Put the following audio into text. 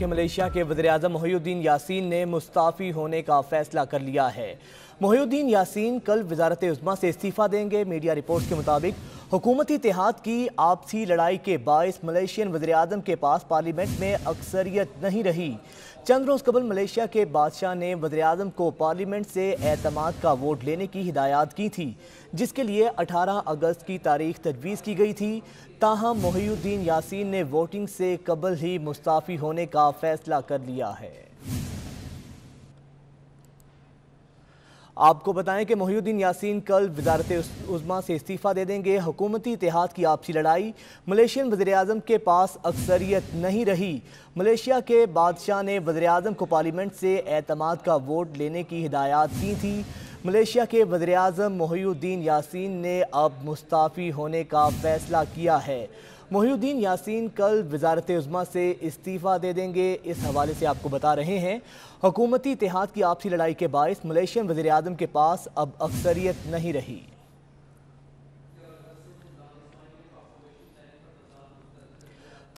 कि मलेशिया के वजी अजम मोहुद्दीन यासीन ने मुस्ताफ़ी होने का फैसला कर लिया है मोहुद्दीन यासीन कल वजारत उजमा से इस्तीफ़ा देंगे मीडिया रिपोर्ट के मुताबिक हुकूमती इतिहाद की आपसी लड़ाई के बायस मलेशियन वजर के पास पार्लियामेंट में अक्सरियत नहीं रही चंद रोज़ कबल मलेशिया के बादशाह ने वजर को पार्लियामेंट से एतमाद का वोट लेने की हिदायत की थी जिसके लिए 18 अगस्त की तारीख तजवीज़ की गई थी ताहम मोहुद्दीन यासीन ने वोटिंग से कबल ही मुस्ताफ़ी होने का फैसला कर लिया है आपको बताएं कि मोहुद्दीन यासीन कल वजारत उजमा से इस्तीफ़ा दे देंगे हुकूमती इतिहाद की आपसी लड़ाई मलेशियन वजे अजम के पास अक्सरियत नहीं रही मलेशिया के बादशाह ने वजर अजम को पार्लियामेंट से अतमाद का वोट लेने की हिदायत दी थी मलेशिया के वजर अजम मोहुद्दीन यासीन ने अब मुस्ताफ़ी होने का फैसला किया है मोहिउद्दीन यासीन कल वजारत उज़मा से इस्तीफ़ा दे देंगे इस हवाले से आपको बता रहे हैं हुकूमती इतिहाद की आपसी लड़ाई के बायस मलेशियन वजीर के पास अब अक्सरियत नहीं रही